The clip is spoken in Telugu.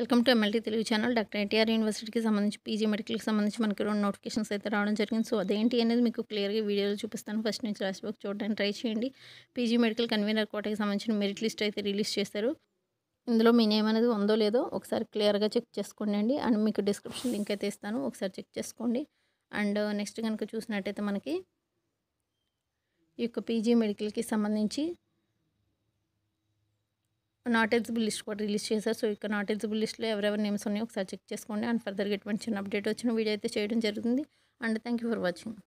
welcome to MLT Telugu channel doctor NTR యూనివర్సిటీకి సంబంధించి పీజీ మెడికల్కి సంబంధించి మనకి రెండు నోటిఫికేషన్స్ అయితే రావడం జరిగింది సో అదేంటి అనేది మీకు క్లియర్గా వీడియోలో చూపిస్తాను ఫస్ట్ నుంచి లాస్ట్ వరకు చూడడానికి ట్రై చేయండి పీజీ మెడికల్ కన్వీనర్ కోటకి సంబంధించిన మెరిట్ లిస్ట్ అయితే రిలీజ్ చేశారు ఇందులో మీ నేమ్ అనేది ఉందో లేదో ఒకసారి క్లియర్గా చెక్ చేసుకోండి అండి అండ్ మీకు డిస్క్రిప్షన్ లింక్ అయితే ఇస్తాను ఒకసారి చెక్ చేసుకోండి అండ్ నెక్స్ట్ కనుక చూసినట్టయితే మనకి ఈ యొక్క పీజీ మెడికల్కి సంబంధించి నాట్ ఎలిజిబుల్ లిస్ట్ కూడా రిలీజ్ చేశారు సో ఇక్కడ నాట్ ఎలిజిబుల్ లిస్ట్లో ఎవరెవరి నేమ్స్ ఉన్నాయో ఒకసారి చెక్ చేసుకోండి అండ్ ఫర్దర్గా ఎటువంటి చిన్న అప్డేట్ వచ్చిన వీడియో అయితే చేయడం జరుగుతుంది and thank you for watching